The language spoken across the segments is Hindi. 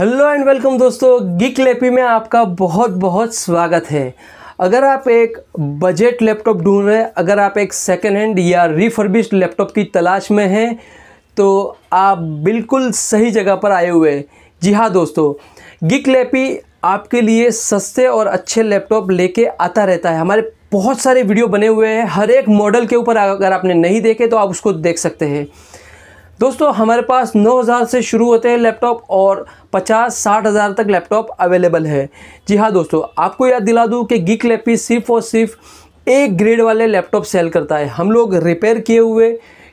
हेलो एंड वेलकम दोस्तों गिक लेपी में आपका बहुत बहुत स्वागत है अगर आप एक बजट लैपटॉप ढूंढ रहे हैं अगर आप एक सेकेंड हैंड या रिफर्बिश्ड लैपटॉप की तलाश में हैं तो आप बिल्कुल सही जगह पर आए हुए हैं जी हाँ दोस्तों गिक लेपी आपके लिए सस्ते और अच्छे लैपटॉप लेके आता रहता है हमारे बहुत सारे वीडियो बने हुए हैं हर एक मॉडल के ऊपर अगर आपने नहीं देखे तो आप उसको देख सकते हैं दोस्तों हमारे पास 9000 से शुरू होते हैं लैपटॉप और 50 साठ हज़ार तक लैपटॉप अवेलेबल है जी हाँ दोस्तों आपको याद दिला दूँ कि गिक लैपी सिर्फ और सिर्फ एक ग्रेड वाले लैपटॉप सेल करता है हम लोग रिपेयर किए हुए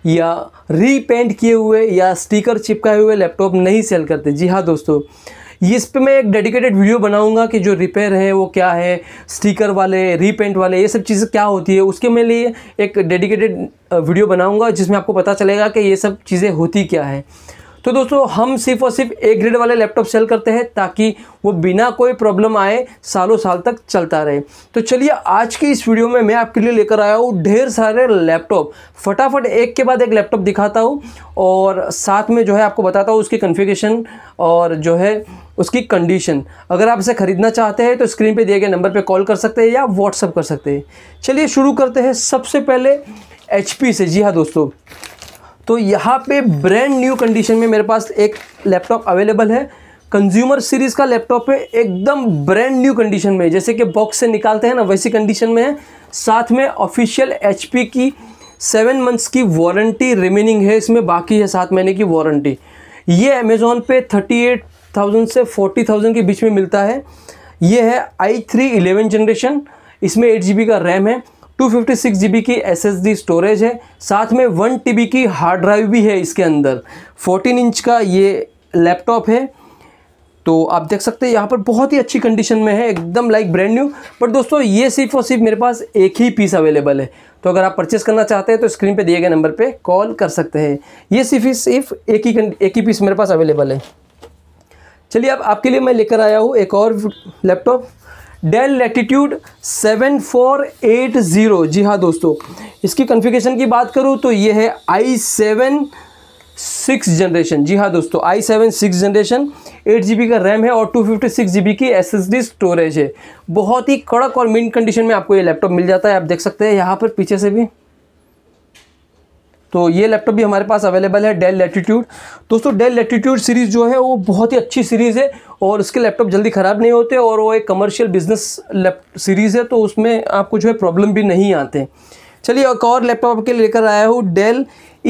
या रीपेंट किए हुए या स्टिकर चिपकाए हुए लैपटॉप नहीं सेल करते जी हाँ दोस्तों ये इस पर मैं एक डेडिकेटेड वीडियो बनाऊंगा कि जो रिपेयर है वो क्या है स्टिकर वाले रीपेंट वाले ये सब चीज़ें क्या होती है उसके मैं लिए एक डेडिकेटेड वीडियो बनाऊंगा जिसमें आपको पता चलेगा कि ये सब चीज़ें होती क्या है तो दोस्तों हम सिर्फ और सिर्फ ए ग्रेड वाले लैपटॉप सेल करते हैं ताकि वो बिना कोई प्रॉब्लम आए सालों साल तक चलता रहे तो चलिए आज के इस वीडियो में मैं आपके लिए लेकर आया हूँ ढेर सारे लैपटॉप फटाफट एक के बाद एक लैपटॉप दिखाता हूँ और साथ में जो है आपको बताता हूँ उसकी कन्फिगेशन और जो है उसकी कंडीशन अगर आप इसे ख़रीदना चाहते हैं तो स्क्रीन पे दिए गए नंबर पे कॉल कर सकते हैं या व्हाट्सअप कर सकते हैं चलिए शुरू करते हैं सबसे पहले एच से जी हाँ दोस्तों तो यहाँ पे ब्रांड न्यू कंडीशन में मेरे पास एक लैपटॉप अवेलेबल है कंज्यूमर सीरीज़ का लैपटॉप है एकदम ब्रांड न्यू कंडीशन में जैसे कि बॉक्स से निकालते हैं ना वैसी कंडीशन में है साथ में ऑफिशियल एच की सेवन मंथ्स की वारंटी रिमेनिंग है इसमें बाकी है सात महीने की वारंटी ये अमेज़ोन पे थर्टी एट थाउजेंड से फोर्टी थाउजेंड के बीच में मिलता है ये है आई थ्री इलेवन जनरेशन इसमें एट जी बी का रैम है two fifty six G B की एस एस डी स्टोरेज है साथ में वन टी बी की हार्ड ड्राइव भी है इसके अंदर फोर्टीन इंच का ये लैपटॉप है तो आप देख सकते हैं यहाँ पर बहुत ही अच्छी कंडीशन में है एकदम लाइक ब्रांड न्यू बट दोस्तों ये सिर्फ और सिर्फ मेरे पास एक ही पीस अवेलेबल है तो अगर आप परचेस करना चाहते हैं तो स्क्रीन पे दिए गए नंबर पे कॉल कर सकते हैं ये सिर्फ सिर्फ एक ही एक ही पीस मेरे पास अवेलेबल है चलिए अब आपके लिए मैं लेकर आया हूँ एक और लैपटॉप डेल लेटीट्यूड 7480 जी हाँ दोस्तों इसकी कॉन्फ़िगरेशन की बात करूँ तो ये है आई सेवन सिक्स जनरेशन जी हाँ दोस्तों I seven six generation eight G का रैम है और टू फिफ्टी सिक्स जी की एस स्टोरेज है बहुत ही कड़क और मिन कंडीशन में आपको ये लैपटॉप मिल जाता है आप देख सकते हैं यहाँ पर पीछे से भी तो ये लैपटॉप भी हमारे पास अवेलेबल है डेल लेटीट्यूड दोस्तों डेल लेटीट्यूड सीरीज़ जो है वो बहुत ही अच्छी सीरीज़ है और उसके लैपटॉप जल्दी ख़राब नहीं होते और वो एक कमर्शियल बिजनेस सीरीज़ है तो उसमें आपको जो है प्रॉब्लम भी नहीं आते चलिए एक और लैपटॉप आपके लेकर आया हूँ Dell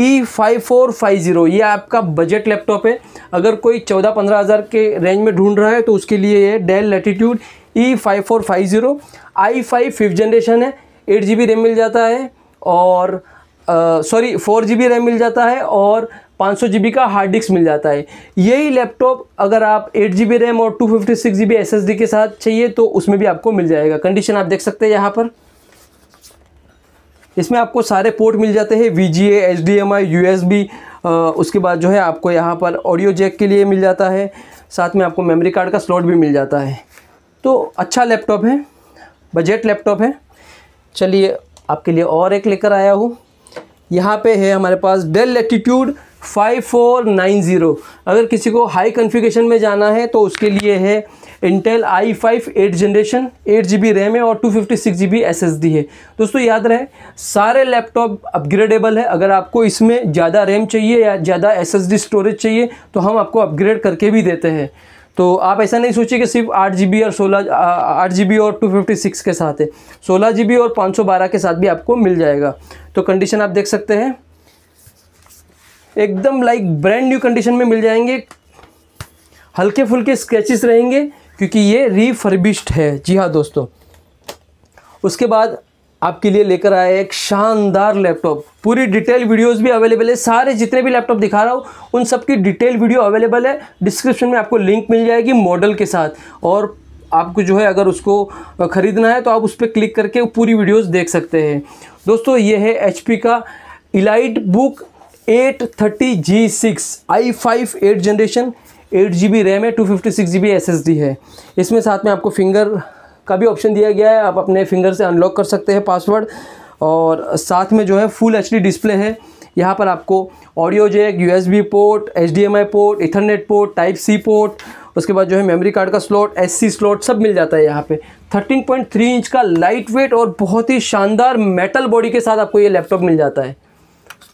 E five four five zero ये आपका बजट लैपटॉप है अगर कोई चौदह पंद्रह हज़ार के रेंज में ढूंढ रहा है तो उसके लिए ये Dell Latitude E five four five zero I five fifth generation है एट जी बी रैम मिल जाता है और sorry four G B RAM मिल जाता है और पाँच सौ का हार्ड डिस्क मिल जाता है यही लैपटॉप अगर आप एट जी बी रैम और two fifty six G B S S D के साथ चाहिए तो उसमें भी आपको मिल जाएगा कंडीशन आप देख सकते हैं यहाँ पर इसमें आपको सारे पोर्ट मिल जाते हैं V G A H D M I U S B उसके बाद जो है आपको यहाँ पर ऑडियो जैक के लिए मिल जाता है साथ में आपको मेमोरी कार्ड का स्लॉट भी मिल जाता है तो अच्छा लैपटॉप है बजट लैपटॉप है चलिए आपके लिए और एक लेकर आया हूँ यहाँ पे है हमारे पास डेल एटीट्यूड 5490 अगर किसी को हाई कन्फिगेशन में जाना है तो उसके लिए है Intel I five eight generation eight G B RAM है और two fifty six G B S S D है दोस्तों याद रहे सारे लैपटॉप अपग्रेडेबल है अगर आपको इसमें ज़्यादा रैम चाहिए या ज़्यादा एस एस डी स्टोरेज चाहिए तो हम आपको अपग्रेड करके भी देते हैं तो आप ऐसा नहीं सोचिए कि सिर्फ आठ जी और सोलह आठ जी और टू फिफ्टी सिक्स के साथ है सोलह जी और पाँच सौ बारह के साथ भी आपको मिल जाएगा तो कंडीशन आप देख सकते हैं एकदम लाइक ब्रांड न्यू कंडीशन में मिल जाएंगे हल्के फुल्के स्केचेस रहेंगे क्योंकि ये रिफर्बिश्ड है जी हाँ दोस्तों उसके बाद आपके लिए लेकर आया एक शानदार लैपटॉप पूरी डिटेल वीडियोस भी अवेलेबल है सारे जितने भी लैपटॉप दिखा रहा हूँ उन सब की डिटेल वीडियो अवेलेबल है डिस्क्रिप्शन में आपको लिंक मिल जाएगी मॉडल के साथ और आपको जो है अगर उसको ख़रीदना है तो आप उस पर क्लिक करके पूरी वीडियोस देख सकते हैं दोस्तों ये है एच का EliteBook eight thirty G six I five eight generation eight G B RAM है two fifty six G B S S D है इसमें साथ में आपको फिंगर का भी ऑप्शन दिया गया है आप अपने फिंगर से अनलॉक कर सकते हैं पासवर्ड और साथ में जो है फुल एच डिस्प्ले है यहाँ पर आपको audio jack U port H port ethernet port type C port उसके बाद जो है मेमोरी कार्ड का स्लॉट एस स्लॉट सब मिल जाता है यहाँ पे 13.3 इंच का लाइट वेट और बहुत ही शानदार मेटल बॉडी के साथ आपको ये लैपटॉप मिल जाता है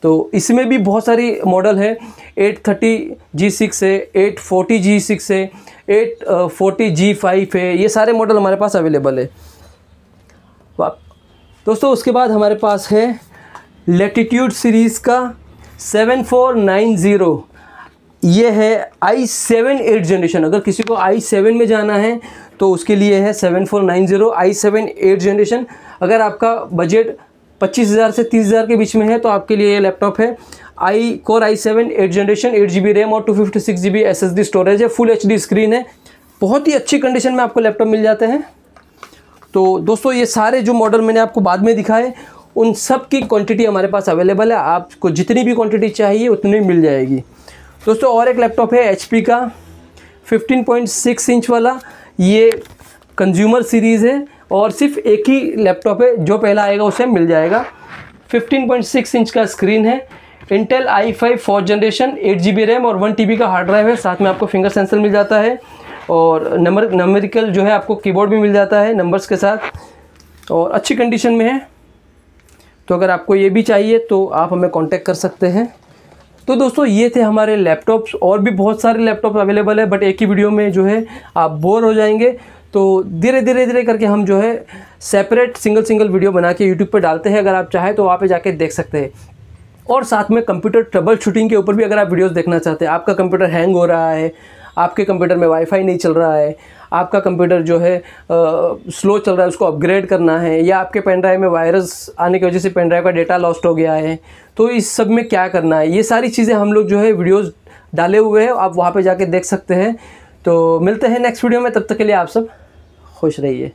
तो इसमें भी बहुत सारी मॉडल है एट थर्टी जी सिक्स है एट फोर्टी जी सिक्स है एट फोर्टी जी फाइव है ये सारे मॉडल हमारे पास अवेलेबल है दोस्तों उसके बाद हमारे पास है लेटीट्यूड सीरीज़ का सेवन फोर नाइन ज़ीरो ये है आई सेवन एट जनरेशन अगर किसी को आई सेवन में जाना है तो उसके लिए है seven four nine zero I seven eight generation अगर आपका बजट पच्चीस हज़ार से तीस हज़ार के बीच में है तो आपके लिए ये लैपटॉप है I core I seven eight generation eight G B RAM और two fifty six G B S S D storage है फुल एच डी स्क्रीन है बहुत ही अच्छी कंडीशन में आपको लैपटॉप मिल जाते हैं तो दोस्तों ये सारे जो मॉडल मैंने आपको बाद में दिखाए उन सब की क्वांटिटी हमारे पास अवेलेबल है आपको जितनी भी क्वांटिटी चाहिए उतनी मिल जाएगी दोस्तों और एक लैपटॉप है एच का 15.6 इंच वाला ये कंज्यूमर सीरीज़ है और सिर्फ एक ही लैपटॉप है जो पहला आएगा उसे मिल जाएगा 15.6 इंच का स्क्रीन है Intel I five fourth generation eight G B RAM और वन टी बी का हार्ड ड्राइव है साथ में आपको फिंगर सेंसर मिल जाता है और नंबर नंबरिकल जो है आपको कीबोर्ड भी मिल जाता है नंबर्स के साथ और अच्छी कंडीशन में है तो अगर आपको ये भी चाहिए तो आप हमें कांटेक्ट कर सकते हैं तो दोस्तों ये थे हमारे लैपटॉप्स और भी बहुत सारे लैपटॉप अवेलेबल है बट एक ही वीडियो में जो है आप बोर हो जाएंगे तो धीरे धीरे धीरे करके हम जो है सेपरेट सिंगल सिंगल वीडियो बना के यूट्यूब पर डालते हैं अगर आप चाहें तो वहाँ पर जाके देख सकते हैं और साथ में कंप्यूटर ट्रबल शूटिंग के ऊपर भी अगर आप वीडियोस देखना चाहते हैं आपका कंप्यूटर हैंग हो रहा है आपके कंप्यूटर में वाईफाई नहीं चल रहा है आपका कंप्यूटर जो है आ, स्लो चल रहा है उसको अपग्रेड करना है या आपके पेन ड्राइव में वायरस आने की वजह से पेन ड्राइव का डेटा लॉस्ट हो गया है तो इस सब में क्या करना है ये सारी चीज़ें हम लोग जो है वीडियोज़ डाले हुए हैं आप वहाँ पर जाके देख सकते हैं तो मिलते हैं नेक्स्ट वीडियो में तब तक के लिए आप सब खुश रहिए